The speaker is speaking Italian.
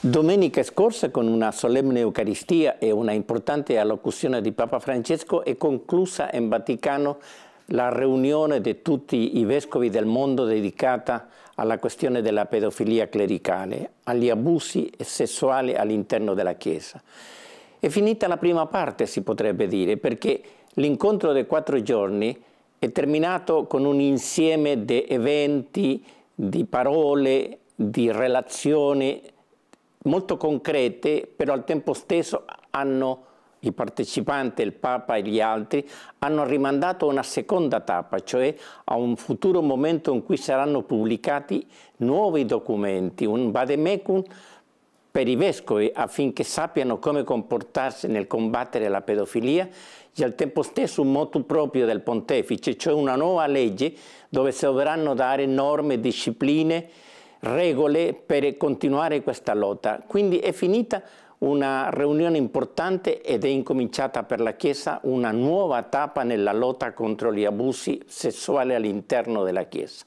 Domenica scorsa, con una solenne Eucaristia e una importante allocuzione di Papa Francesco, è conclusa in Vaticano la riunione di tutti i vescovi del mondo dedicata alla questione della pedofilia clericale, agli abusi sessuali all'interno della Chiesa. È finita la prima parte, si potrebbe dire, perché l'incontro dei quattro giorni è terminato con un insieme di eventi, di parole, di relazioni molto concrete, però al tempo stesso hanno i partecipanti, il Papa e gli altri, hanno rimandato una seconda tappa, cioè a un futuro momento in cui saranno pubblicati nuovi documenti, un vademecum per i vescovi affinché sappiano come comportarsi nel combattere la pedofilia e al tempo stesso un motu proprio del pontefice, cioè una nuova legge dove si dovranno dare norme, discipline, regole per continuare questa lotta. Quindi è finita una riunione importante ed è incominciata per la Chiesa una nuova tappa nella lotta contro gli abusi sessuali all'interno della Chiesa.